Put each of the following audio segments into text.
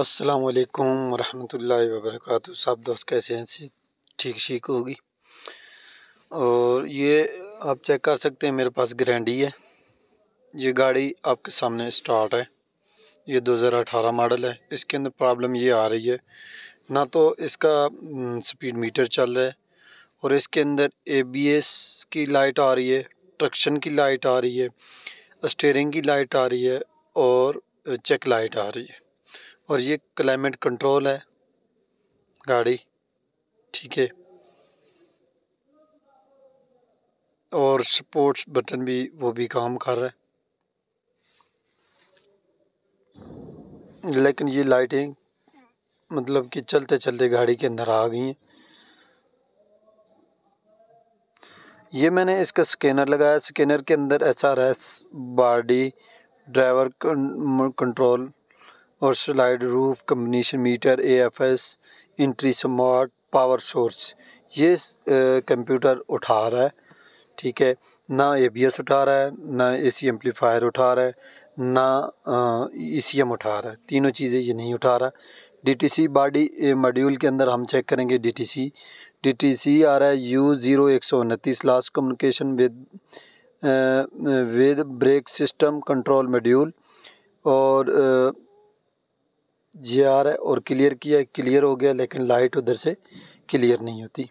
असलकम वरहमतुल्लाहि वबरकत सब दोस्त कैसे हैं से ठीक ठीक होगी और ये आप चेक कर सकते हैं मेरे पास ग्रैंडी e है ये गाड़ी आपके सामने स्टार्ट है ये 2018 मॉडल है इसके अंदर प्रॉब्लम ये आ रही है ना तो इसका स्पीड हम्म, मीटर चल रहा है और इसके अंदर एबीएस की लाइट आ रही है ट्रक्शन की लाइट आ रही है स्टेयरिंग की लाइट आ रही है और चेक लाइट आ रही है और ये क्लाइमेट कंट्रोल है गाड़ी ठीक है और स्पोर्ट्स बटन भी वो भी काम कर रहा है लेकिन ये लाइटिंग मतलब कि चलते चलते गाड़ी के अंदर आ गई हैं ये मैंने इसका स्कैनर लगाया स्कैनर के अंदर S R S body driver control और slide roof combination meter A F S entry smart power source ये कंप्यूटर उठा रहा है ठीक है ना एबीएस उठा रहा है ना एसी एम्पलीफायर उठा रहा है ना ईसीएम e उठा रहा है तीनों चीज़ें ये नहीं उठा रहा डीटीसी बॉडी मॉड्यूल के अंदर हम चेक करेंगे डीटीसी डीटीसी आ रहा है यू ज़ीरो एक सौ उनतीस last communication with with brake system control module और जे आ रहा है और क्लियर किया क्लियर हो गया लेकिन लाइट उधर से क्लियर नहीं होती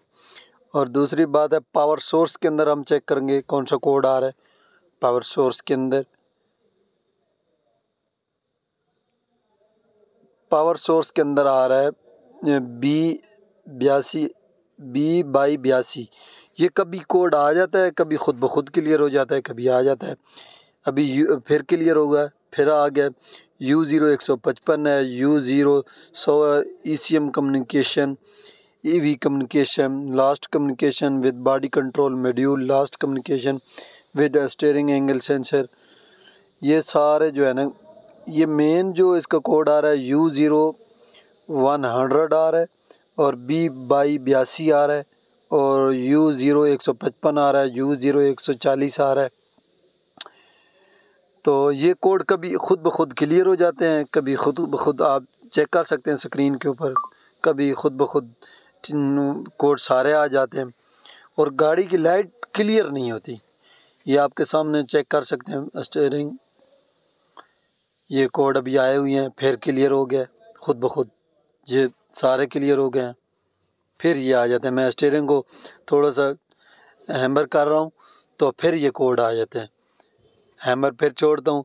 और दूसरी बात है पावर सोर्स के अंदर हम चेक करेंगे कौन सा कोड आ रहा है पावर सोर्स के अंदर पावर सोर्स के अंदर आ रहा है बी बयासी बी बाई बयासी ये कभी कोड आ जाता है कभी खुद ब खुद क्लियर हो जाता है कभी आ जाता है अभी फिर क्लियर होगा फिर आ गया यू ज़ीरो एक सौ पचपन है यू ज़ीरो सौ E C M communication E V communication last communication with body control module last communication with steering angle sensor ये सारे जो है ना ये मेन जो इसका कोड आ रहा है यू ज़ीरो वन हंड्रेड आ रहा है और बी बाई बयासी आ रहा है और यू ज़ीरो एक सौ पचपन आ रहा है यू ज़ीरो एक सौ चालीस आ रहा है तो ये कोड कभी ख़ुद ब खुद क्लियर हो जाते हैं कभी खुद ब खुद आप चेक कर सकते हैं स्क्रीन के ऊपर कभी ख़ुद ब खुद कोड सारे आ जाते हैं और गाड़ी की लाइट क्लियर नहीं होती ये आपके सामने चेक कर सकते हैं स्टेयरिंग ये कोड अभी आए हुए हैं फिर क्लियर हो गया ख़ुद ब खुद ये सारे क्लियर हो गए हैं फिर ये आ जाते हैं मैं स्टेयरिंग को थोड़ा सा हैम्बर कर रहा हूँ तो फिर ये कोड आ जाते हैं हैमर फिर छोड़ता हूँ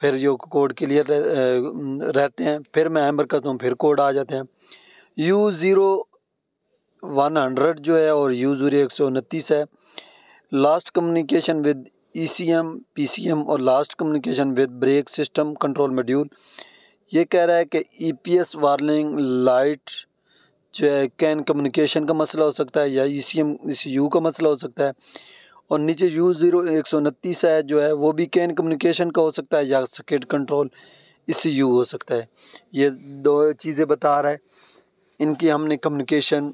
फिर जो कोड क्लियर रहते हैं फिर मैं हैमर करता हूँ फिर कोड आ जाते हैं यू ज़ीरो वन हंड्रेड जो है और यू ज़ीरो एक सौ उनतीस है last communication with E C M P C M और last communication with brake system control module ये कह रहा है कि E P S warning light जो है कैन कम्युनिकेशन का मसला हो सकता है या ई C M E C you का मसला हो सकता है और नीचे यू ज़ीरो एक सौ उनतीस है जो है वो भी कैन कम्युनिकेशन का हो सकता है या सकेट कंट्रोल इससे यू हो सकता है ये दो चीज़ें बता रहा है इनकी हमने कम्युनिकेशन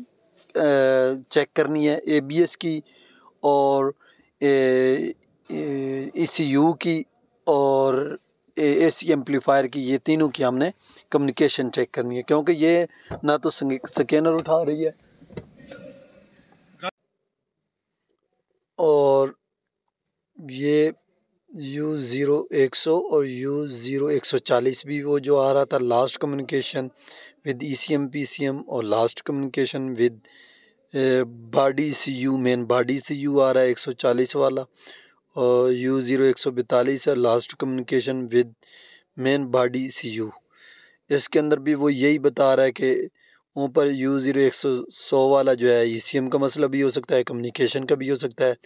चेक करनी है ए बी एस की और ई सी यू की और ए सी e एम्पलीफायर की ये तीनों की हमने कम्युनिकेशन चेक करनी है क्योंकि ये ना तो स्कैनर उठा रही है और ये यू ज़ीरो एक सौ और यू ज़ीरो एक सौ चालीस भी वो जो आ रहा था last communication with E C M P C M और last communication with body C U main body C U आ रहा है एक सौ चालीस वाला और यू ज़ीरो एक सौ बैतालीस है last communication with main body C U इसके अंदर भी वो यही बता रहा है कि ऊपर यू ज़ीरो एक सौ सौ वाला जो है ई सी एम का मसला भी हो सकता है कम्युनिकेशन का भी हो सकता है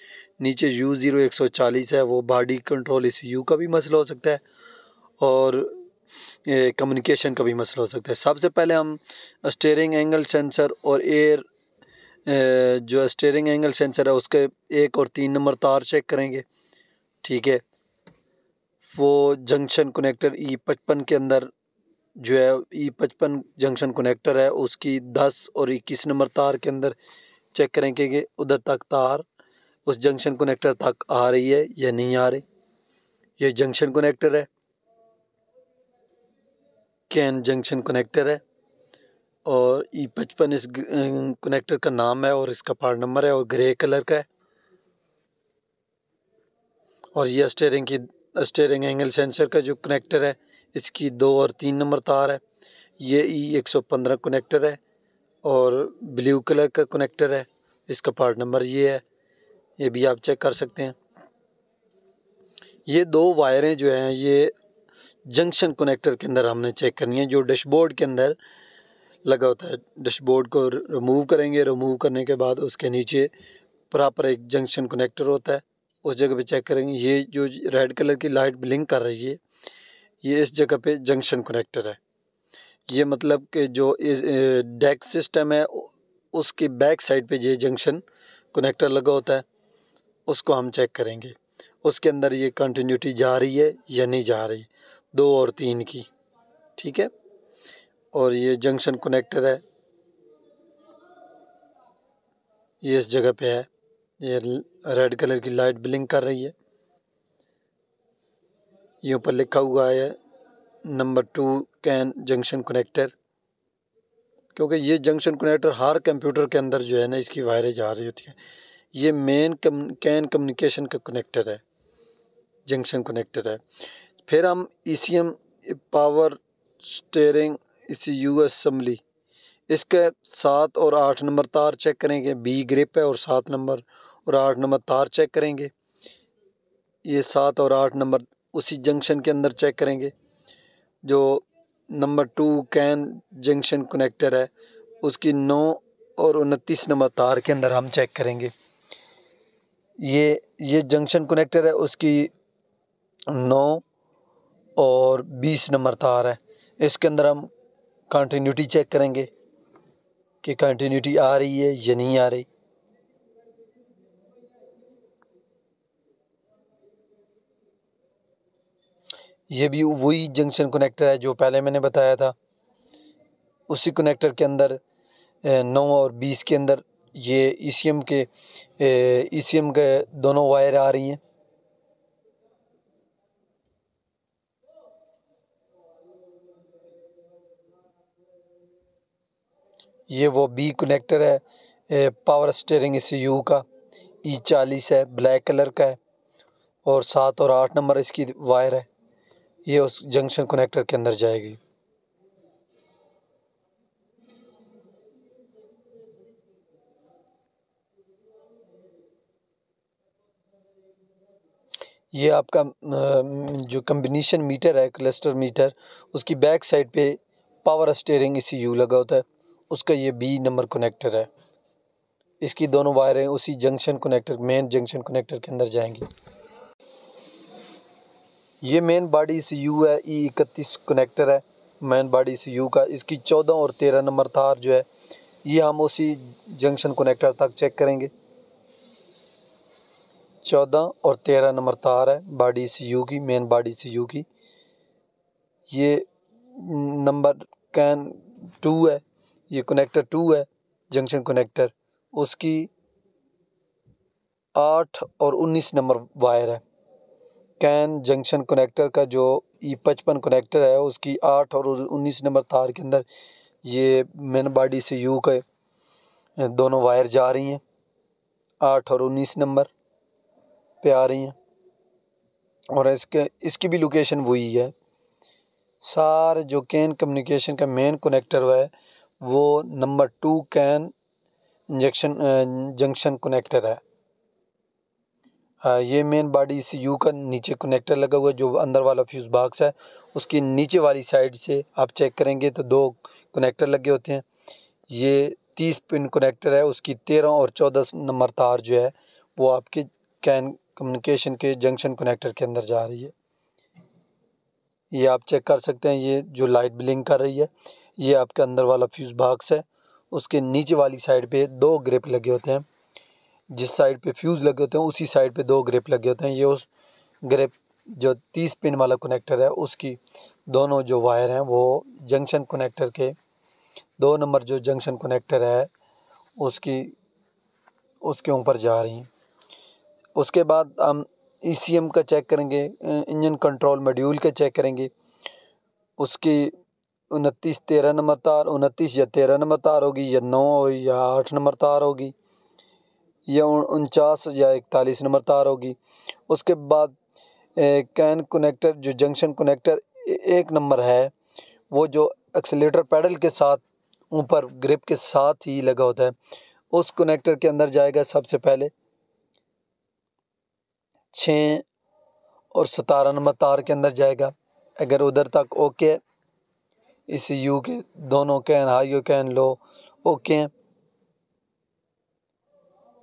नीचे यू ज़ीरो एक सौ चालीस है वो बॉडी कंट्रोल इस यू का भी मसला हो सकता है और कम्युनिकेशन का भी मसला हो सकता है सबसे पहले हम स्टेयरिंग एंगल सेंसर और एयर जो स्टेयरिंग एंगल सेंसर है उसके एक और तीन नंबर तार चेक करेंगे ठीक है वो जंक्शन कनेक्टर ई पचपन के अंदर जो है ई पचपन जंक्शन कनेक्टर है उसकी दस और इक्कीस नंबर तार के अंदर चेक करें कि उधर तक तार उस जंक्शन कनेक्टर तक आ रही है या नहीं आ रही ये जंक्शन कनेक्टर है कैन जंक्शन कनेक्टर है और ई पचपन इस कनेक्टर का नाम है और इसका पार्ट नंबर है और ग्रे कलर का है और ये स्टेयरिंग की स्टेयरिंग एंगल सेंसर का जो कनेक्टर है इसकी दो और तीन नंबर तार है ये ई e एक सौ पंद्रह कनेक्टर है और ब्लू कलर का कनेक्टर है इसका पार्ट नंबर ये है ये भी आप चेक कर सकते हैं ये दो वायरें जो हैं ये जंक्शन कनेक्टर के अंदर हमने चेक करनी है जो डैशबोर्ड के अंदर लगा होता है डैशबोर्ड को रिमूव करेंगे रिमूव करने के बाद उसके नीचे प्रॉपर एक जंक्शन कनेक्टर होता है उस जगह पे चेक करेंगे ये जो रेड कलर की लाइट ब्लिंक कर रही है ये इस जगह पे जंक्शन कनेक्टर है ये मतलब कि जो इस डेक सिस्टम है उसकी बैक साइड पे ये जंक्शन कनेक्टर लगा होता है उसको हम चेक करेंगे उसके अंदर ये कंटिन्यूटी जा रही है या नहीं जा रही दो और तीन की ठीक है और ये जंक्शन कनेक्टर है ये इस जगह पे है ये रेड कलर की लाइट ब्लिंक कर रही है ये ऊपर लिखा हुआ है number two CAN junction connector क्योंकि ये जंक्शन कनेक्टर हर कंप्यूटर के अंदर जो है ना इसकी वायरें जा रही होती हैं ये मेन कम, कैन कम्युनिकेशन का कनेक्टर है जंक्शन कनेक्टर है फिर हम E power steering E C U assembly इसके सात और आठ नंबर तार चेक करेंगे बी ग्रिप है और सात नंबर और आठ नंबर तार चेक करेंगे ये सात और आठ नंबर उसी जंक्शन के अंदर चेक करेंगे जो number two CAN junction connector है उसकी नौ और उनतीस नंबर तार के अंदर हम चेक करेंगे ये ये जंक्शन कनेक्टर है उसकी नौ और बीस नंबर तार है इसके अंदर हम कंटिन्यूटी चेक करेंगे कि कंटिन्यूटी आ रही है या नहीं आ रही ये भी वही जंक्शन कनेक्टर है जो पहले मैंने बताया था उसी कनेक्टर के अंदर नौ और बीस के अंदर ये ई सी एम के ई सी एम के दोनों वायर आ रही हैं ये वो बी कनेक्टर है पावर स्टेयरिंग इस यू का ई e चालीस है ब्लैक कलर का है और सात और आठ नंबर इसकी वायर है ये उस जंक्शन कनेक्टर के अंदर जाएगी ये आपका जो कम्बिनीशन मीटर है क्लस्टर मीटर उसकी बैक साइड पे पावर स्टेयरिंग इसी यू लगा होता है उसका ये बी नंबर कनेक्टर है इसकी दोनों वायरें उसी junction connector main junction connector के अंदर जाएंगी ये मेन बॉडी इस यू है ई e इकतीस कनेक्टर है मेन बॉडी इस यू का इसकी चौदह और तेरह नंबर तार जो है ये हम उसी जंक्शन कनेक्टर तक चेक करेंगे चौदह और तेरह नंबर तार है बॉडी सी यू की मेन बॉडी सी यू की ये नंबर कैन टू है ये कनेक्टर टू है जंक्शन कनेक्टर उसकी आठ और उन्नीस नंबर वायर है कैन जंक्शन कनेक्टर का जो ई पचपन कनेक्टर है उसकी आठ और उन्नीस नंबर तार के अंदर ये मेन बॉडी से यू के दोनों वायर जा रही हैं आठ और उन्नीस नंबर पे आ रही हैं और इसके इसकी भी लोकेशन वही है सार जो कैन कम्युनिकेशन का मेन कनेक्टर है वो number two CAN injection junction connector है ये मेन बॉडी इस यू का नीचे कनेक्टर लगा हुआ है जो अंदर वाला फ्यूज़ बॉक्स है उसके नीचे वाली साइड से आप चेक करेंगे तो दो कनेक्टर लगे होते हैं ये तीस पिन कनेक्टर है उसकी तेरह और चौदह नंबर तार जो है वो आपके कैन कम्युनिकेशन के जंक्शन कनेक्टर के अंदर जा रही है ये आप चेक कर सकते हैं ये जो लाइट ब्लिंक कर रही है ये आपके अंदर वाला फ्यूज़ बॉक्स है उसके नीचे वाली साइड पे दो ग्रिप लगे होते हैं जिस साइड पे फ्यूज़ लगे होते हैं उसी साइड पे दो ग्रिप लगे होते हैं ये उस ग्रिप जो तीस पिन वाला कनेक्टर है उसकी दोनों जो वायर हैं वो जंक्शन कनेक्टर के दो नंबर जो जंक्शन कनेक्टर है उसकी उसके ऊपर जा रही हैं उसके बाद हम ई e का चेक करेंगे इंजन कंट्रोल मॉड्यूल का चेक करेंगे उसकी उनतीस तेरह नंबर तार उनतीस या तेरह नंबर तार होगी या नौ या आठ नंबर तार होगी यह उनचास या इकतालीस नंबर तार होगी उसके बाद कैन कनेक्टर जो जंक्शन कनेक्टर एक नंबर है वो जो एक्सलेटर पैडल के साथ ऊपर ग्रिप के साथ ही लगा होता है उस कनेक्टर के अंदर जाएगा सबसे पहले छः और सतारह नंबर तार के अंदर जाएगा अगर उधर तक ओके इस यू के दोनों CAN high CAN low okay हैं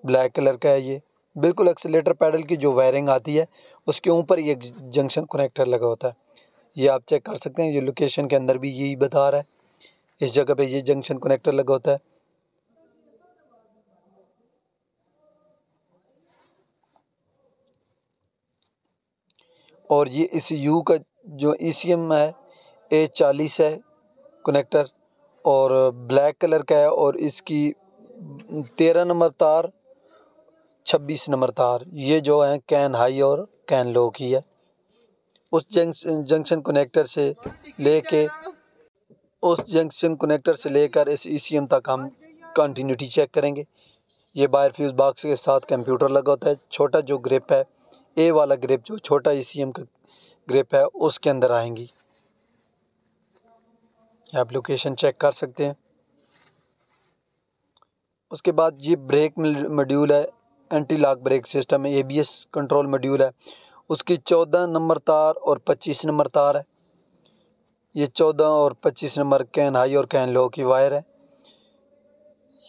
ब्लैक कलर का है ये बिल्कुल एक्सीटर पैडल की जो वायरिंग आती है उसके ऊपर ये जंक्शन कनेक्टर लगा होता है ये आप चेक कर सकते हैं ये लोकेशन के अंदर भी यही बता रहा है इस जगह पे ये जंक्शन कनेक्टर लगा होता है और ये इस यू का जो ई सी एम है ए चालीस है कनेक्टर और ब्लैक कलर का है और इसकी तेरह नंबर तार छब्बीस नंबर तार ये जो है कैन हाई और कैन लो की है उस जंक्शन जंक्शन कनेक्टर से लेके उस जंक्शन कनेक्टर से लेकर इस ई e तक हम कंटिन्यूटी चेक करेंगे ये बायर फ्यूज़ बाक्स के साथ कंप्यूटर लगा होता है छोटा जो ग्रिप है ए वाला ग्रिप जो छोटा ई e का ग्रिप है उसके अंदर आएंगी आप लोकेशन चेक कर सकते हैं उसके बाद ये ब्रेक मॉड्यूल है एंटी लॉक ब्रेक सिस्टम है एबीएस कंट्रोल मॉड्यूल है उसकी चौदह नंबर तार और पच्चीस नंबर तार है ये चौदह और पच्चीस नंबर कैन हाई और कैन लो की वायर है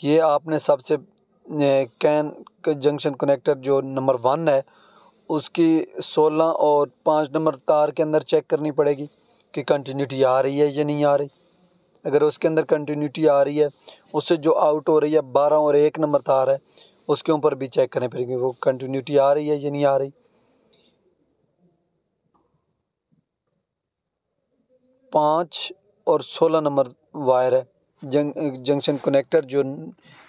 ये आपने सबसे कैन जंक्शन कनेक्टर जो नंबर वन है उसकी सोलह और पाँच नंबर तार के अंदर चेक करनी पड़ेगी कि कंटिन्यूटी आ रही है या नहीं आ रही अगर उसके अंदर कंटिन्यूटी आ रही है उससे जो आउट हो रही है बारह और एक नंबर तार है उसके ऊपर भी चेक करें फिर वो कंटिन्यूटी आ रही है या नहीं आ रही पाँच और सोलह नंबर वायर है जंग जंक्शन कनेक्टर जो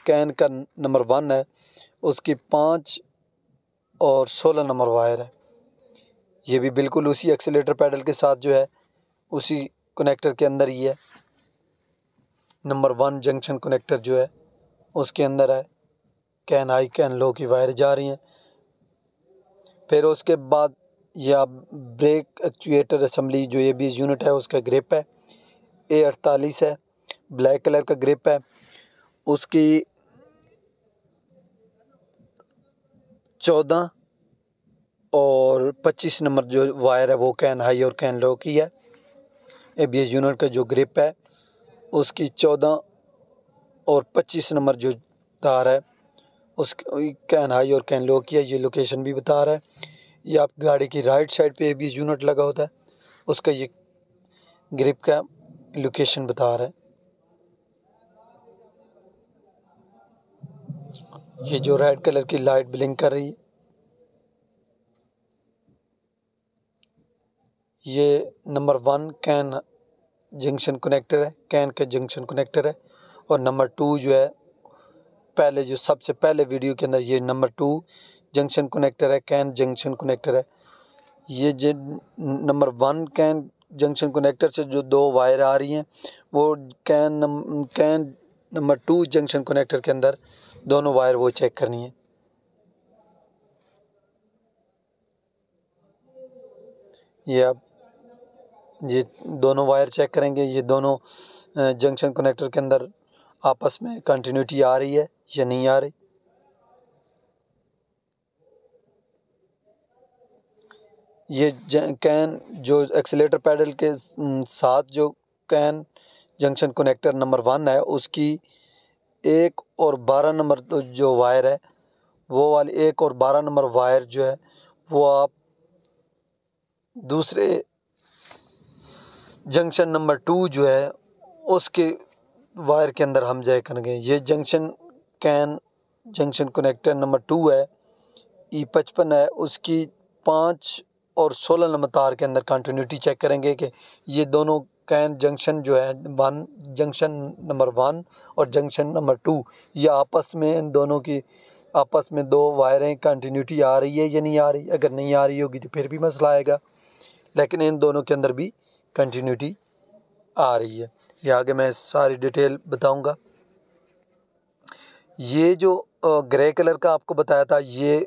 कैन का नंबर वन है उसकी पाँच और सोलह नंबर वायर है ये भी बिल्कुल उसी एक्सीटर पैडल के साथ जो है उसी कनेक्टर के अंदर ही है नंबर वन जंक्शन कनेक्टर जो है उसके अंदर है कैन आई कैन लो की वायर जा रही हैं फिर उसके बाद या ब्रेक एक्चुएटर असम्बली जो ये बीस यूनिट है उसका ग्रिप है ए अड़तालीस है ब्लैक कलर का ग्रिप है उसकी चौदह और पच्चीस नंबर जो वायर है वो कैन हाई और कैन लो की है ए बी एस यूनिट का जो ग्रिप है उसकी चौदह और पच्चीस नंबर जो तार है उस कैन हाई और कैन लो किया ये लोकेशन भी बता रहा है ये आप गाड़ी की राइट साइड पे भी यूनिट लगा होता है उसका ये ग्रिप का लोकेशन बता रहा है ये जो रेड कलर की लाइट ब्लिंक कर रही है ये number one CAN junction connector है कैन का जंक्शन कनेक्टर है और नंबर टू जो है पहले जो सबसे पहले वीडियो के अंदर ये नंबर टू जंक्शन कनेक्टर है कैन जंक्शन कनेक्टर है ये जो number one CAN junction connector से जो दो वायर आ रही हैं वो कैन नम, CAN number two junction connector के अंदर दोनों वायर वो चेक करनी है ये आप ये दोनों वायर चेक करेंगे ये दोनों जंक्शन कनेक्टर के अंदर आपस में कंटिन्यूटी आ रही है या नहीं आ रही ये कैन जो एक्सीटर पैडल के साथ जो CAN junction connector number one है उसकी एक और बारह नंबर तो जो वायर है वो वाली एक और बारह नंबर वायर जो है वो आप दूसरे जंक्शन नंबर टू जो है उसके वायर के अंदर हम जाए करेंगे ये junction CAN junction connector number two है ई पचपन है उसकी पाँच और सोलह नंबर तार के अंदर कंटिन्यूटी चेक करेंगे कि ये दोनों कैन जंक्शन जो है वन जंक्शन नंबर वन और जंक्शन नंबर टू ये आपस में इन दोनों की आपस में दो वायरें कंटिन्यूटी आ रही है या नहीं आ रही अगर नहीं आ रही होगी तो फिर भी मसला आएगा लेकिन इन दोनों के अंदर भी कंटिन्यूटी आ रही है ये आगे मैं सारी डिटेल बताऊंगा ये जो ग्रे कलर का आपको बताया था ये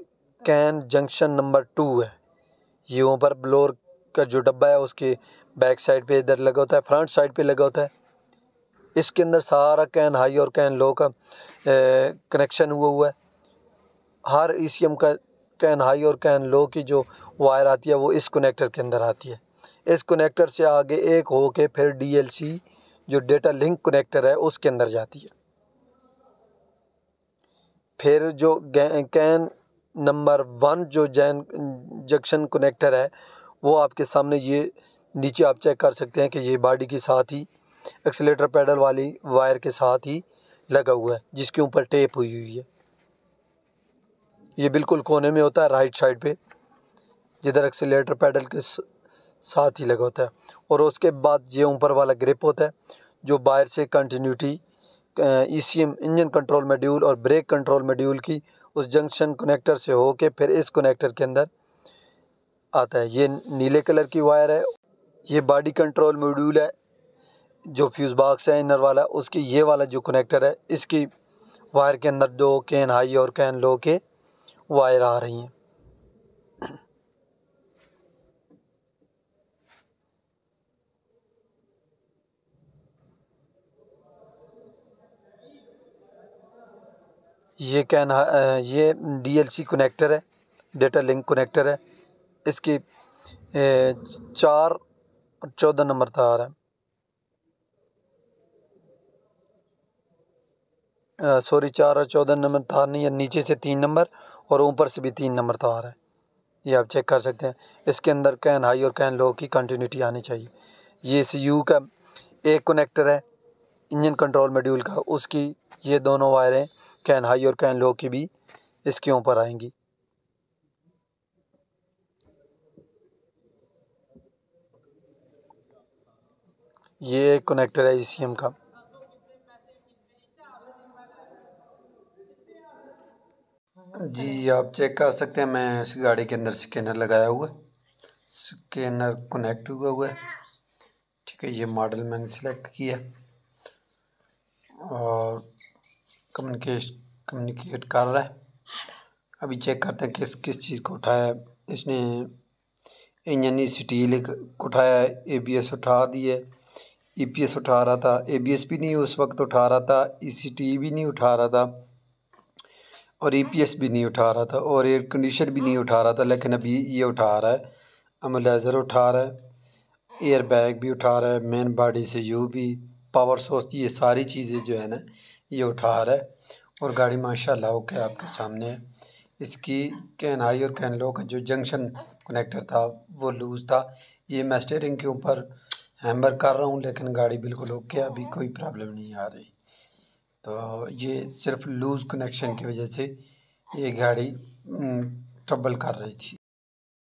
कैन जंक्शन नंबर टू है ये ऊपर ब्लोर का जो डब्बा है उसके बैक साइड पे इधर लगा होता है फ्रंट साइड पे लगा होता है इसके अंदर सारा कैन हाई और कैन लो का कनेक्शन हुआ हुआ है हर ई का कैन हाई और कैन लो की जो वायर आती है वो इस कनेक्टर के अंदर आती है इस कनेक्टर से आगे एक हो के फिर डी जो डेटा लिंक कनेक्टर है उसके अंदर जाती है फिर जो कैन नंबर वन जो जैन जंक्शन कनेक्टर है वो आपके सामने ये नीचे आप चेक कर सकते हैं कि ये बॉडी के साथ ही एक्सलेटर पैडल वाली वायर के साथ ही लगा हुआ है जिसके ऊपर टेप हुई हुई है ये बिल्कुल कोने में होता है राइट साइड पे जिधर एक्सीटर पैडल के साथ ही लगा होता है और उसके बाद ये ऊपर वाला ग्रिप होता है जो बाहर से continuity E C M engine control module और ब्रेक कंट्रोल मेड्यूल की उस जंक्शन कनेक्टर से होके फिर इस कनेक्टर के अंदर आता है ये नीले कलर की वायर है ये बॉडी कंट्रोल मॉड्यूल है जो फ्यूज़ बॉक्स है इनर वाला उसकी ये वाला जो कनेक्टर है इसकी वायर के अंदर दो कैन हाई और कैन लो के वायर आ रही हैं ये कैन ये डीएलसी कनेक्टर है डेटा लिंक कनेक्टर है इसकी चार और चौदह नंबर तार है सॉरी चार और चौदह नंबर तार नहीं है नीचे से तीन नंबर और ऊपर से भी तीन नंबर तार है ये आप चेक कर सकते हैं इसके अंदर कैन हाई और कैन लो की कंटिन्यूटी आनी चाहिए ये सी यू का एक कनेक्टर है इंजन कंट्रोल मॉड्यूल का उसकी ये दोनों वायरें कैन हाई और कैन लो की भी इसके ऊपर आएंगी ये कनेक्टर है ई e का जी आप चेक कर सकते हैं मैं इस गाड़ी के अंदर स्कैनर लगाया हुआ है स्कैनर कनेक्ट हुआ हुआ है ठीक है ये मॉडल मैंने सेलेक्ट किया और कम्युनिकेश कम्युनिकेट कर रहा है अभी चेक करते हैं किस किस चीज़ को उठाया है इसने इंजन स्टील को उठाया है ए बी एस उठा दी है ई पी एस उठा रहा था ए बी एस भी नहीं उस वक्त उठा रहा था ई सी टी भी नहीं उठा रहा था और ई पी एस भी नहीं उठा रहा था और एयर कंडीशन भी नहीं उठा रहा था लेकिन अभी ये उठा रहा है अमलाइज़र उठा रहा है एयर बैग भी उठा रहा है मेन बॉडी से यू भी पावर सोर्स ये सारी चीज़ें जो है ना ये उठा रहा है और गाड़ी माशाल्लाह ओके आपके सामने है इसकी कैन आई और कैन लो का जो जंक्शन कनेक्टर था वो लूज़ था ये मैं स्टेयरिंग के ऊपर हैमर कर रहा हूँ लेकिन गाड़ी बिल्कुल ओके अभी कोई प्रॉब्लम नहीं आ रही तो ये सिर्फ लूज़ कनेक्शन की वजह से ये गाड़ी ट्रबल हम्म, कर रही थी